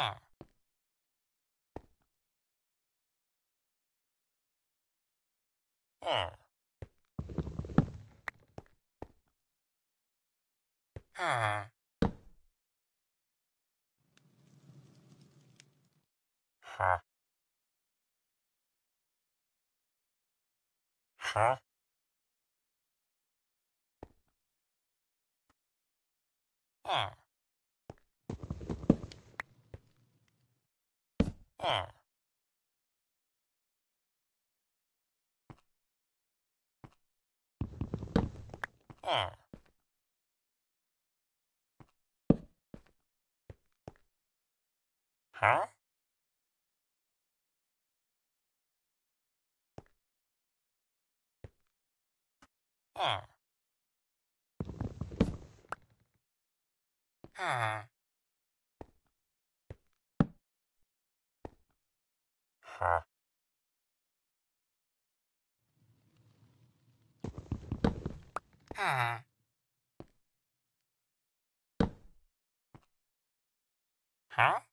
are. Are. Are. Huh. Huh? Are. R. R. Huh? R. R. her. Ah. Huh?